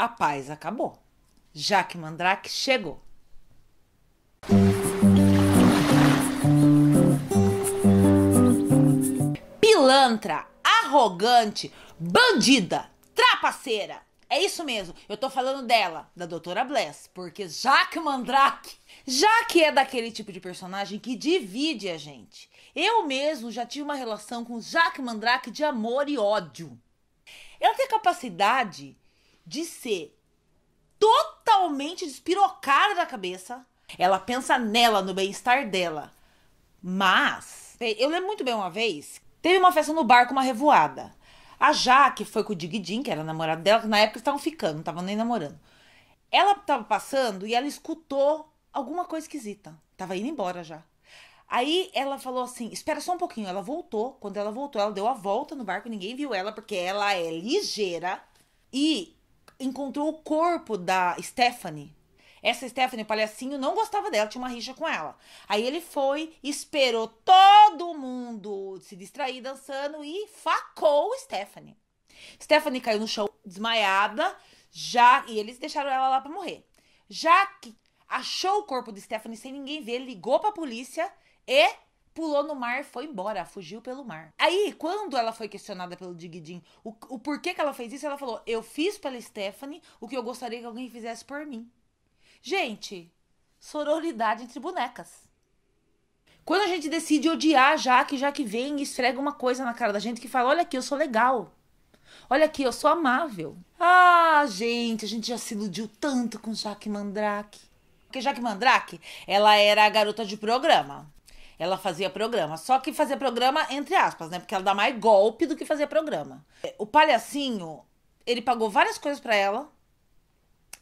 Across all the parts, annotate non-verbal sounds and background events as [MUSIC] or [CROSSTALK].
a paz acabou. Jaque Mandrake chegou. Pilantra, arrogante, bandida, trapaceira. É isso mesmo, eu tô falando dela, da doutora Bless, porque Jaque Mandrake, já que é daquele tipo de personagem que divide a gente. Eu mesmo já tive uma relação com Jaque Mandrake de amor e ódio. Ela tem a capacidade de ser totalmente despirocada da cabeça. Ela pensa nela, no bem-estar dela. Mas, eu lembro muito bem uma vez, teve uma festa no bar com uma revoada. A Jaque foi com o Digidin, que era namorado dela, que na época estavam ficando, não estavam nem namorando. Ela estava passando e ela escutou alguma coisa esquisita. Tava indo embora já. Aí ela falou assim: espera só um pouquinho. Ela voltou. Quando ela voltou, ela deu a volta no barco, ninguém viu ela, porque ela é ligeira. E encontrou o corpo da Stephanie. Essa Stephanie Palhacinho não gostava dela, tinha uma rixa com ela. Aí ele foi, esperou todo mundo se distrair dançando e facou Stephanie. Stephanie caiu no chão desmaiada, já e eles deixaram ela lá para morrer. que achou o corpo de Stephanie sem ninguém ver, ligou para a polícia e pulou no mar, foi embora, fugiu pelo mar. Aí, quando ela foi questionada pelo Digidin o, o porquê que ela fez isso, ela falou: Eu fiz pela Stephanie o que eu gostaria que alguém fizesse por mim. Gente, sororidade entre bonecas. Quando a gente decide odiar que já que vem e esfrega uma coisa na cara da gente que fala: Olha aqui, eu sou legal. Olha aqui, eu sou amável. Ah, gente, a gente já se iludiu tanto com Jaque Mandrake. Porque Jaque Mandrake, ela era a garota de programa. Ela fazia programa. Só que fazia programa entre aspas, né? Porque ela dá mais golpe do que fazia programa. O palhacinho, ele pagou várias coisas para ela. [LAUGHS]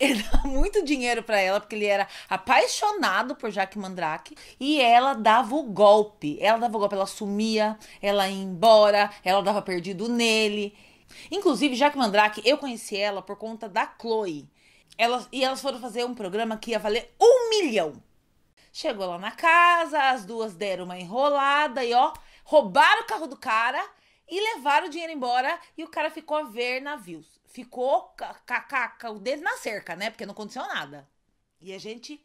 Ele dá muito dinheiro para ela, porque ele era apaixonado por Jaque Mandrake. E ela dava o golpe. Ela dava o golpe, ela sumia, ela ia embora, ela dava perdido nele. Inclusive, Jaque Mandrake, eu conheci ela por conta da Chloe. Elas, e elas foram fazer um programa que ia valer um milhão. Chegou lá na casa, as duas deram uma enrolada e ó, roubaram o carro do cara e levaram o dinheiro embora e o cara ficou a ver navios. Ficou com o dedo na cerca, né? Porque não aconteceu nada. E a gente.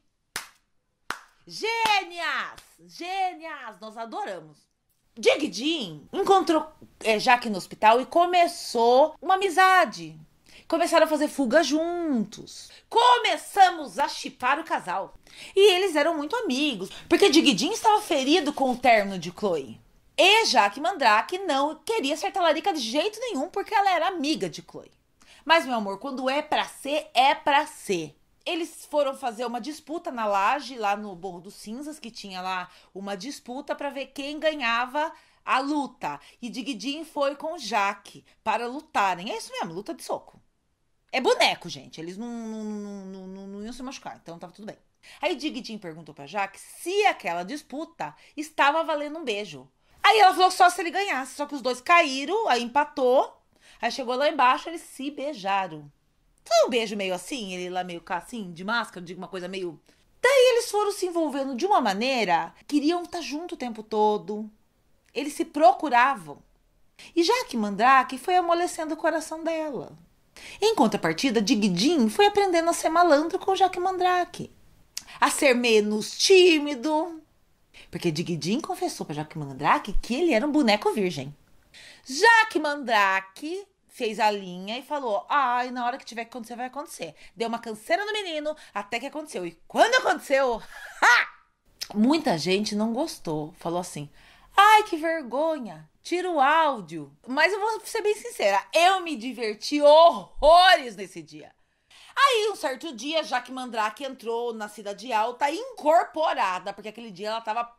Gênias! Gênias! Nós adoramos. Dig Jim encontrou é, Jaque no hospital e começou uma amizade começaram a fazer fuga juntos. Começamos a chipar o casal. E eles eram muito amigos, porque Digidin estava ferido com o terno de Chloe. E Jaque Mandrake não queria ser talarica de jeito nenhum, porque ela era amiga de Chloe. Mas, meu amor, quando é pra ser, é pra ser. Eles foram fazer uma disputa na laje, lá no Borro dos Cinzas, que tinha lá uma disputa para ver quem ganhava a luta. E Digidin foi com Jaque para lutarem. É isso mesmo, luta de soco. É boneco, gente. Eles não, não, não, não, não iam se machucar, então tava tudo bem. Aí Dig Jim perguntou pra Jaque se aquela disputa estava valendo um beijo. Aí ela falou só se ele ganhasse, só que os dois caíram, aí empatou. Aí chegou lá embaixo, eles se beijaram. Foi um beijo meio assim, ele lá meio assim, de máscara, digo uma coisa meio. Daí eles foram se envolvendo de uma maneira, queriam estar tá junto o tempo todo. Eles se procuravam. E Jaque Mandrake foi amolecendo o coração dela. Em contrapartida, Digdim foi aprendendo a ser malandro com Jaque Mandrake, a ser menos tímido, porque Digdim confessou para Jaque Mandrake que ele era um boneco virgem. Jaque Mandrake fez a linha e falou: "Ai, ah, na hora que tiver que acontecer vai acontecer". Deu uma canseira no menino até que aconteceu. E quando aconteceu, [LAUGHS] ha! muita gente não gostou, falou assim: Ai, que vergonha! Tira o áudio. Mas eu vou ser bem sincera, eu me diverti horrores nesse dia. Aí, um certo dia, Jaque Mandrake entrou na Cidade Alta incorporada, porque aquele dia ela tava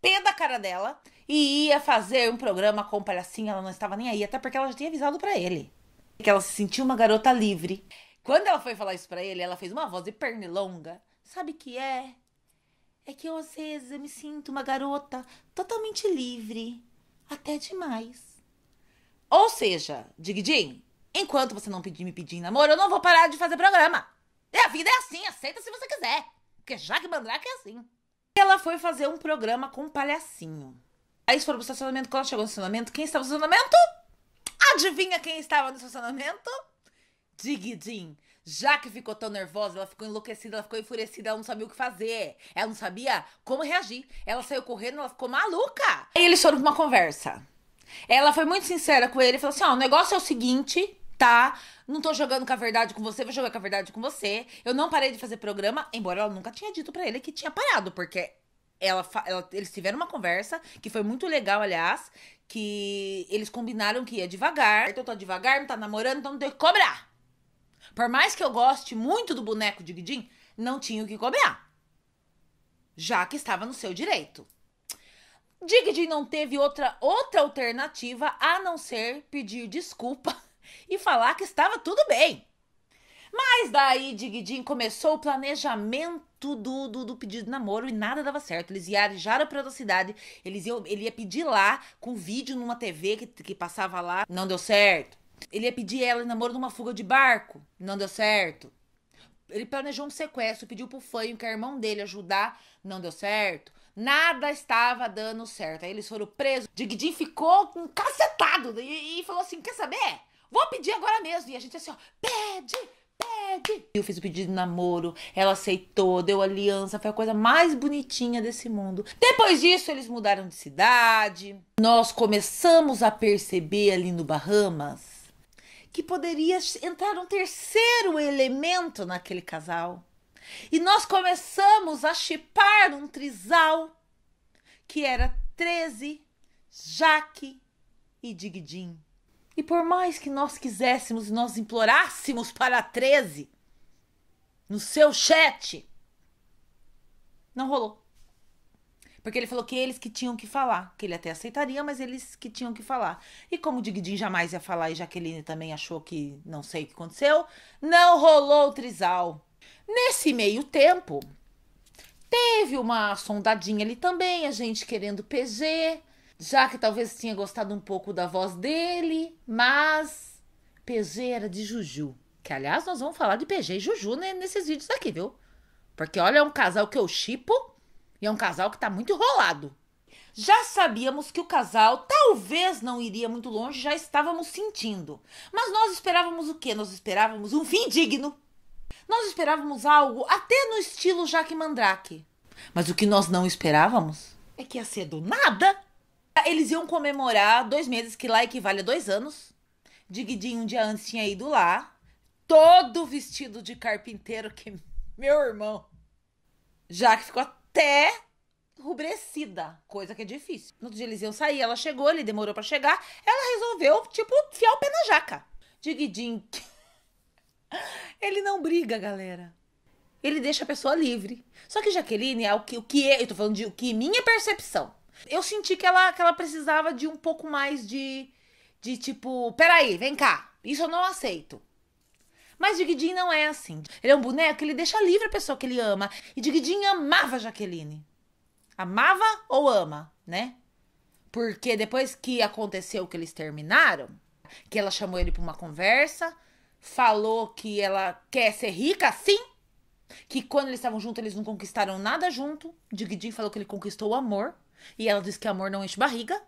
pé da cara dela e ia fazer um programa com o palhacinho, ela não estava nem aí, até porque ela já tinha avisado para ele que ela se sentiu uma garota livre. Quando ela foi falar isso para ele, ela fez uma voz de pernilonga. Sabe que é? É que eu, às vezes, eu me sinto uma garota totalmente livre. Até demais. Ou seja, Digdim, enquanto você não pedir, me pedir namoro, eu não vou parar de fazer programa. E a vida é assim, aceita se você quiser. Porque já que Mandrake é assim. Ela foi fazer um programa com um palhacinho. Aí eles foram pro estacionamento. Quando chegou no estacionamento, quem estava no estacionamento? Adivinha quem estava no estacionamento? Digdim. Já que ficou tão nervosa, ela ficou enlouquecida, ela ficou enfurecida, ela não sabia o que fazer. Ela não sabia como reagir. Ela saiu correndo, ela ficou maluca. E eles foram pra uma conversa. Ela foi muito sincera com ele, falou assim: ó, oh, o negócio é o seguinte, tá? Não tô jogando com a verdade com você, vou jogar com a verdade com você. Eu não parei de fazer programa, embora ela nunca tinha dito para ele que tinha parado, porque ela, ela, eles tiveram uma conversa, que foi muito legal, aliás, que eles combinaram que ia devagar. Então tá devagar, não tá namorando, então não tem que cobrar. Por mais que eu goste muito do boneco de não tinha o que cobrar. Já que estava no seu direito. Digidin não teve outra, outra alternativa a não ser pedir desculpa [LAUGHS] e falar que estava tudo bem. Mas daí Digidin começou o planejamento do, do, do, pedido de namoro e nada dava certo. Eles viajaram para outra cidade, eles iam, ele ia pedir lá com vídeo numa TV que, que passava lá. Não deu certo. Ele ia pedir ela em namoro numa fuga de barco. Não deu certo. Ele planejou um sequestro, pediu pro Fanho, que é irmão dele, ajudar. Não deu certo. Nada estava dando certo. Aí eles foram presos. Digdim ficou encacetado e, e falou assim: quer saber? Vou pedir agora mesmo. E a gente assim, ó, pede, pede. Eu fiz o pedido de namoro, ela aceitou, deu aliança, foi a coisa mais bonitinha desse mundo. Depois disso, eles mudaram de cidade. Nós começamos a perceber ali no Bahamas que poderia entrar um terceiro elemento naquele casal. E nós começamos a chipar um trisal que era 13, Jaque e Digdim. E por mais que nós quiséssemos, nós implorássemos para 13 no seu chat, não rolou. Porque ele falou que eles que tinham que falar, que ele até aceitaria, mas eles que tinham que falar. E como o Digdim jamais ia falar e Jaqueline também achou que não sei o que aconteceu, não rolou o trisal. Nesse meio tempo, teve uma sondadinha ali também, a gente querendo PG, já que talvez tinha gostado um pouco da voz dele, mas PG era de Juju. Que, aliás, nós vamos falar de PG e Juju né, nesses vídeos aqui, viu? Porque olha, é um casal que eu chipo e é um casal que tá muito enrolado. Já sabíamos que o casal talvez não iria muito longe, já estávamos sentindo. Mas nós esperávamos o quê? Nós esperávamos um fim digno. Nós esperávamos algo até no estilo Jaque Mandrake. Mas o que nós não esperávamos é que ia ser do nada. Eles iam comemorar dois meses, que lá equivale a dois anos. Diguidinho um dia antes tinha ido lá, todo vestido de carpinteiro, que [LAUGHS] meu irmão. Jaque ficou até rubrecida, coisa que é difícil. No outro dia eles iam sair, ela chegou, ele demorou para chegar, ela resolveu, tipo, fiar o pé na jaca. Digidin. [LAUGHS] Ele não briga, galera. Ele deixa a pessoa livre. Só que Jaqueline é o que, o que é, eu tô falando de o que é minha percepção. Eu senti que ela, que ela precisava de um pouco mais de, de tipo, peraí, vem cá, isso eu não aceito. Mas Digidin não é assim. Ele é um boneco que ele deixa livre a pessoa que ele ama. E Digidin amava Jaqueline. Amava ou ama, né? Porque depois que aconteceu que eles terminaram, que ela chamou ele para uma conversa, falou que ela quer ser rica sim, que quando eles estavam juntos eles não conquistaram nada junto. Digidin falou que ele conquistou o amor e ela disse que amor não enche barriga.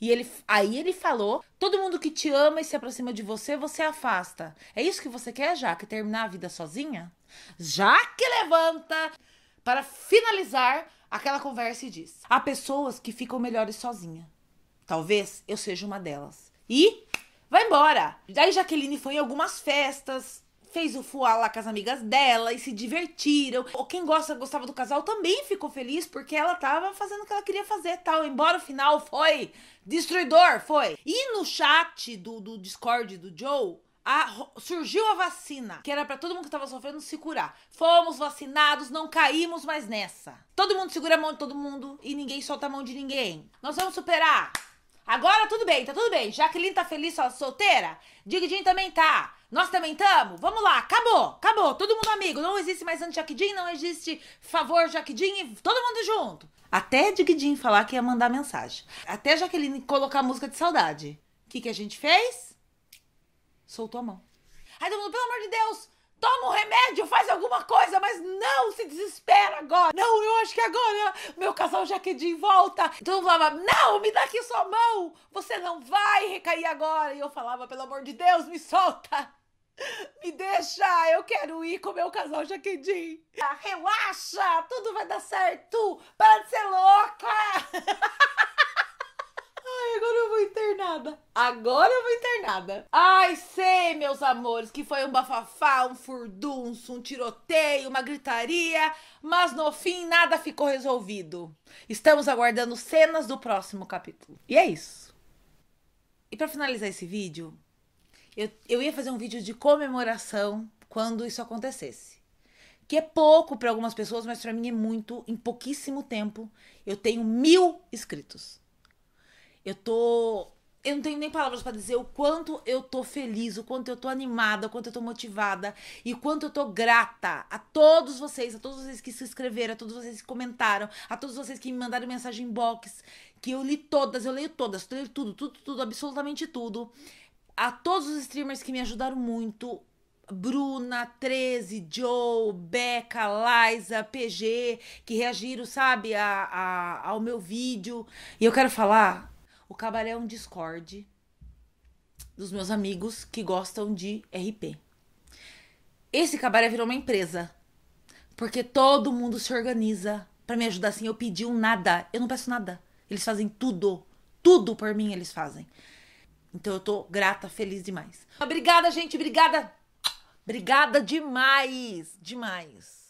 E ele, aí ele falou: todo mundo que te ama e se aproxima de você, você afasta. É isso que você quer, Jaque? Terminar a vida sozinha? Jaque levanta para finalizar aquela conversa e diz: Há pessoas que ficam melhores sozinha. Talvez eu seja uma delas. E vai embora. Daí Jaqueline foi em algumas festas, fez o fuá lá com as amigas dela e se divertiram. Ou quem gosta, gostava do casal também ficou feliz porque ela tava fazendo o que ela queria fazer tal. Embora o final foi destruidor, foi. E no chat do, do Discord do Joe, a, surgiu a vacina, que era para todo mundo que estava sofrendo se curar. Fomos vacinados, não caímos mais nessa. Todo mundo segura a mão de todo mundo e ninguém solta a mão de ninguém. Nós vamos superar! Agora tudo bem, tá tudo bem. Jaqueline tá feliz solteira? Digidin também tá. Nós também estamos? Vamos lá, acabou, acabou. Todo mundo amigo. Não existe mais anti-Jaquidin, não existe favor Jaquidin e todo mundo junto. Até Digidin falar que ia mandar mensagem. Até Jaqueline colocar música de saudade. O que, que a gente fez? Soltou a mão. Aí todo mundo, pelo amor de Deus, toma um remédio, faz alguma coisa, mas não se desespera agora. Não, eu acho que agora meu casal já quer volta. Então eu falava, não, me dá aqui sua mão, você não vai recair agora. E eu falava, pelo amor de Deus, me solta. Me deixa, eu quero ir com meu casal Jaquedim. Relaxa, tudo vai dar certo. Para de ser louca. [LAUGHS] internada. Agora eu vou internada. Ai, sei, meus amores, que foi um bafafá, um furdunço, um tiroteio, uma gritaria, mas no fim nada ficou resolvido. Estamos aguardando cenas do próximo capítulo. E é isso. E para finalizar esse vídeo, eu, eu ia fazer um vídeo de comemoração quando isso acontecesse que é pouco para algumas pessoas, mas para mim é muito. Em pouquíssimo tempo, eu tenho mil inscritos. Eu tô eu não tenho nem palavras para dizer o quanto eu tô feliz, o quanto eu tô animada, o quanto eu tô motivada e o quanto eu tô grata a todos vocês, a todos vocês que se inscreveram, a todos vocês que comentaram, a todos vocês que me mandaram mensagem box que eu li todas, eu leio todas, eu leio tudo, tudo, tudo, absolutamente tudo. A todos os streamers que me ajudaram muito, Bruna, 13, Joe, Beca, Liza, PG, que reagiram, sabe, a, a, ao meu vídeo. E eu quero falar o cabaré é um Discord dos meus amigos que gostam de RP. Esse cabaré virou uma empresa. Porque todo mundo se organiza para me ajudar assim. Eu pedi um nada. Eu não peço nada. Eles fazem tudo. Tudo por mim eles fazem. Então eu tô grata, feliz demais. Obrigada, gente. Obrigada. Obrigada demais. Demais.